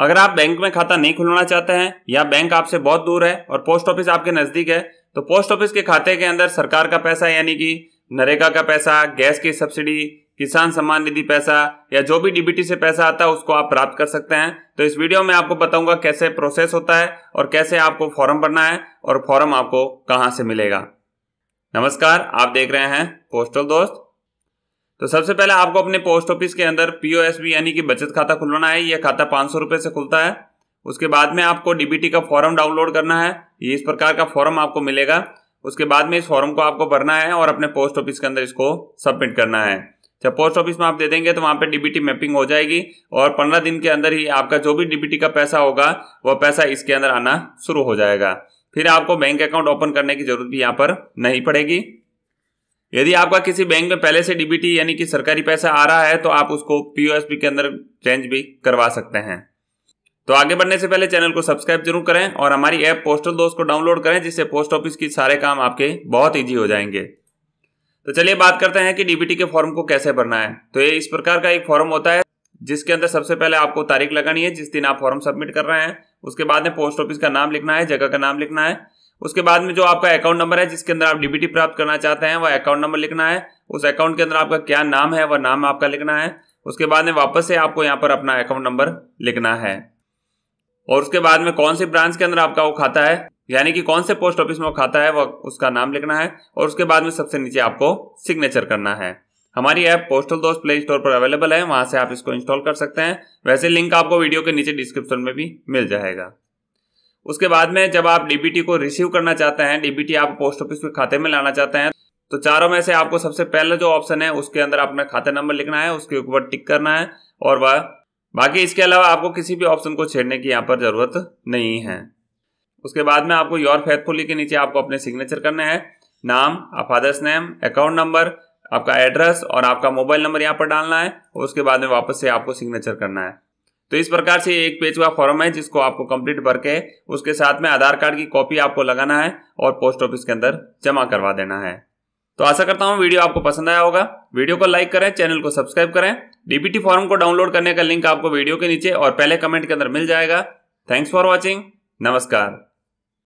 अगर आप बैंक में खाता नहीं खुलवाना चाहते हैं या बैंक आपसे बहुत दूर है और पोस्ट ऑफिस आपके नज़दीक है तो पोस्ट ऑफिस के खाते के अंदर सरकार का पैसा यानी कि नरेगा का पैसा गैस की सब्सिडी किसान सम्मान निधि पैसा या जो भी डीबीटी से पैसा आता है उसको आप प्राप्त कर सकते हैं तो इस वीडियो में आपको बताऊंगा कैसे प्रोसेस होता है और कैसे आपको फॉर्म भरना है और फॉर्म आपको कहाँ से मिलेगा नमस्कार आप देख रहे हैं पोस्टल दोस्त तो सबसे पहले आपको अपने पोस्ट ऑफिस के अंदर पीओएसबी यानी कि बचत खाता खुलवाना है यह खाता पाँच सौ से खुलता है उसके बाद में आपको डीबीटी का फॉर्म डाउनलोड करना है ये इस प्रकार का फॉर्म आपको मिलेगा उसके बाद में इस फॉर्म को आपको भरना है और अपने पोस्ट ऑफिस के अंदर इसको सबमिट करना है जब पोस्ट ऑफिस में आप दे देंगे तो वहाँ पे डीबीटी मैपिंग हो जाएगी और पंद्रह दिन के अंदर ही आपका जो भी डीबीटी का पैसा होगा वह पैसा इसके अंदर आना शुरू हो जाएगा फिर आपको बैंक अकाउंट ओपन करने की जरूरत भी यहाँ पर नहीं पड़ेगी यदि आपका किसी बैंक में पहले से डीबीटी यानी कि सरकारी पैसा आ रहा है तो आप उसको पीओएसबी के अंदर चेंज भी करवा सकते हैं तो आगे बढ़ने से पहले चैनल को सब्सक्राइब जरूर करें और हमारी ऐप पोस्टल दोस्त को डाउनलोड करें जिससे पोस्ट ऑफिस की सारे काम आपके बहुत ईजी हो जाएंगे तो चलिए बात करते हैं कि डीबीटी के फॉर्म को कैसे भरना है तो ये इस प्रकार का एक फॉर्म होता है जिसके अंदर सबसे पहले आपको तारीख लगानी है जिस दिन आप फॉर्म सबमिट कर रहे हैं उसके बाद में पोस्ट ऑफिस का नाम लिखना है जगह का नाम लिखना है उसके बाद में जो आपका अकाउंट नंबर है जिसके अंदर आप डीबीटी प्राप्त करना चाहते हैं वह अकाउंट नंबर लिखना है उस अकाउंट के अंदर आपका क्या नाम है वह नाम आपका लिखना है उसके बाद में वापस से आपको यहाँ पर अपना अकाउंट नंबर लिखना है और उसके बाद में कौन से ब्रांच के अंदर आपका वो खाता है यानी कि कौन से पोस्ट ऑफिस में वो खाता है वह उसका नाम लिखना है और उसके बाद में सबसे नीचे आपको सिग्नेचर करना है हमारी app postal Dost play store पर अवेलेबल है वहां से आप इसको इंस्टॉल कर सकते हैं वैसे लिंक आपको वीडियो के नीचे डिस्क्रिप्शन में भी मिल जाएगा उसके बाद में जब आप डीबीटी को रिसीव करना चाहते हैं डीबीटी आप पोस्ट ऑफिस के खाते में लाना चाहते हैं तो चारों में से आपको सबसे पहला जो ऑप्शन है उसके अंदर अपना खाता नंबर लिखना है उसके ऊपर टिक करना है और वह बाकी इसके अलावा आपको किसी भी ऑप्शन को छेड़ने की यहाँ पर जरूरत नहीं है उसके बाद में आपको योर फैथफुली के नीचे आपको अपने सिग्नेचर करना है नाम फादर्स नेम अकाउंट नंबर आपका एड्रेस और आपका मोबाइल नंबर यहाँ पर डालना है और उसके बाद में वापस से आपको सिग्नेचर करना है तो इस प्रकार से एक पेज का फॉर्म है जिसको आपको कंप्लीट भर के उसके साथ में आधार कार्ड की कॉपी आपको लगाना है और पोस्ट ऑफिस के अंदर जमा करवा देना है तो आशा करता हूँ वीडियो आपको पसंद आया होगा वीडियो को लाइक करें चैनल को सब्सक्राइब करें डीपीटी फॉर्म को डाउनलोड करने का लिंक आपको वीडियो के नीचे और पहले कमेंट के अंदर मिल जाएगा थैंक्स फॉर वॉचिंग नमस्कार